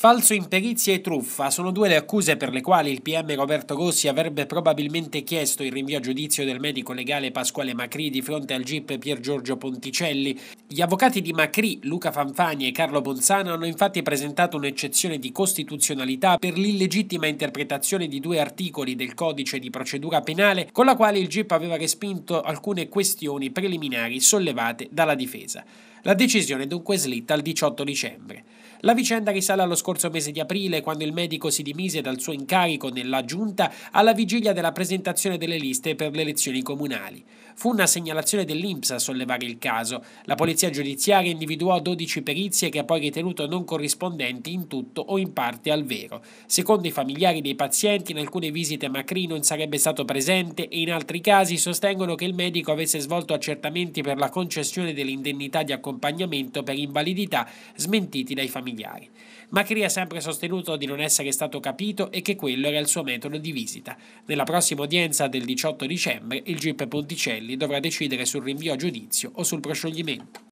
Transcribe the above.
Falso, in perizia e truffa sono due le accuse per le quali il PM Roberto Rossi avrebbe probabilmente chiesto il rinvio a giudizio del medico legale Pasquale Macri di fronte al GIP Pier Giorgio Ponticelli. Gli avvocati di Macri, Luca Fanfani e Carlo Bonzano hanno infatti presentato un'eccezione di costituzionalità per l'illegittima interpretazione di due articoli del codice di procedura penale con la quale il GIP aveva respinto alcune questioni preliminari sollevate dalla difesa. La decisione dunque slitta al 18 dicembre. La vicenda risale allo scorso mese di aprile, quando il medico si dimise dal suo incarico nella giunta alla vigilia della presentazione delle liste per le elezioni comunali. Fu una segnalazione dell'INPS a sollevare il caso. La polizia giudiziaria individuò 12 perizie che ha poi ritenuto non corrispondenti in tutto o in parte al vero. Secondo i familiari dei pazienti, in alcune visite Macri non sarebbe stato presente e in altri casi sostengono che il medico avesse svolto accertamenti per la concessione dell'indennità di accompagnamento per invalidità smentiti dai familiari familiari. Macri ha sempre sostenuto di non essere stato capito e che quello era il suo metodo di visita. Nella prossima udienza del 18 dicembre il GIP Ponticelli dovrà decidere sul rinvio a giudizio o sul proscioglimento.